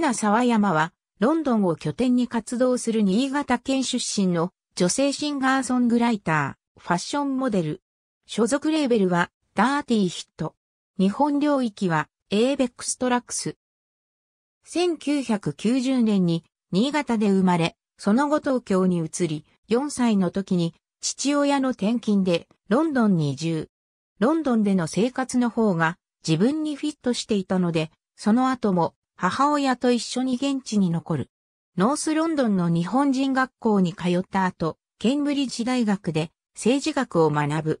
稲沢山は、ロンドンを拠点に活動する新潟県出身の女性シンガーソングライター、ファッションモデル。所属レーベルは、ダーティーヒット。日本領域は、エーベックストラックス。1990年に、新潟で生まれ、その後東京に移り、4歳の時に、父親の転勤で、ロンドンに移住。ロンドンでの生活の方が、自分にフィットしていたので、その後も母親と一緒に現地に残る。ノースロンドンの日本人学校に通った後、ケンブリッジ大学で政治学を学ぶ。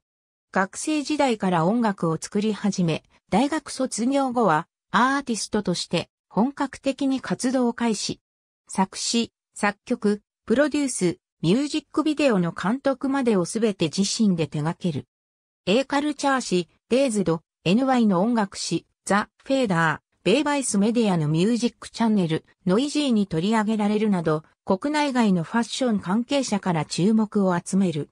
学生時代から音楽を作り始め、大学卒業後はアーティストとして本格的に活動を開始。作詞、作曲、プロデュース、ミュージックビデオの監督までをすべて自身で手掛ける。A カルチャー誌、デイズド、NY の音楽誌、ザ・フェーダー、ベイバイスメディアのミュージックチャンネル、ノイジーに取り上げられるなど、国内外のファッション関係者から注目を集める。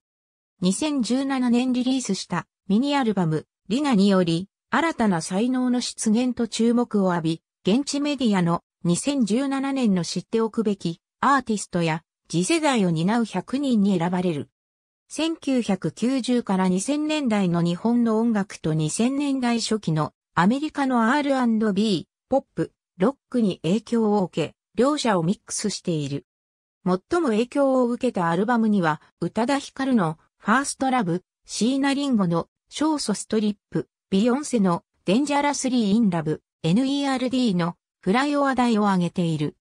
2017年リリースしたミニアルバム、リナにより、新たな才能の出現と注目を浴び、現地メディアの2017年の知っておくべきアーティストや次世代を担う100人に選ばれる。1990から2000年代の日本の音楽と2000年代初期のアメリカの R&B、ポップ、ロックに影響を受け、両者をミックスしている。最も影響を受けたアルバムには、宇多田ヒカルのファーストラブ、シーナリンゴのショーソストリップ、ビヨンセのデンジャラスリーインラブ、NERD のフライオア題を挙げている。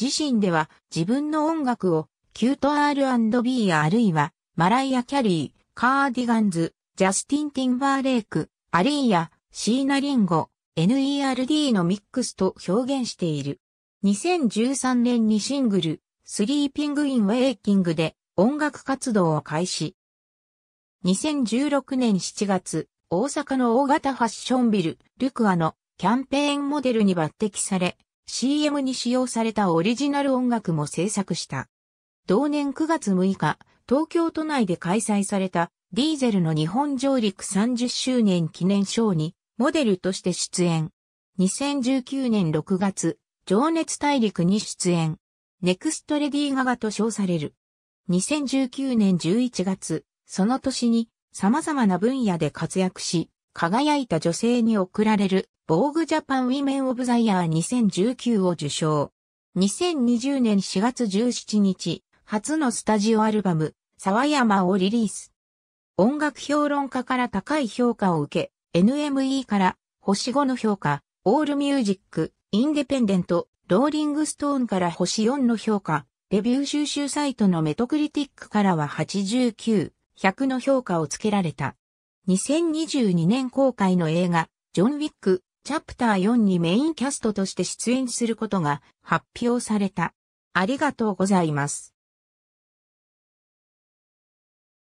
自身では自分の音楽をキュート R&B あるいはマライア・キャリー、カーディガンズ、ジャスティン・ティンバーレイク、アリーやシーナリンゴ、NERD のミックスと表現している。2013年にシングル、スリーピングインウェイキングで音楽活動を開始。2016年7月、大阪の大型ファッションビル、ルクアのキャンペーンモデルに抜擢され、CM に使用されたオリジナル音楽も制作した。同年9月6日、東京都内で開催されたディーゼルの日本上陸30周年記念ショーにモデルとして出演。2019年6月、情熱大陸に出演。ネクストレディーガガと称される。2019年11月、その年に様々な分野で活躍し、輝いた女性に贈られる、ボーグジャパンウィメンオブザイヤー2019を受賞。2020年4月17日、初のスタジオアルバム、沢山をリリース。音楽評論家から高い評価を受け、NME から星5の評価、オールミュージック、インデペンデント、ローリングストーンから星4の評価、レビュー収集サイトのメトクリティックからは89、100の評価をつけられた。2022年公開の映画、ジョン・ウィック、チャプター4にメインキャストとして出演することが発表された。ありがとうございます。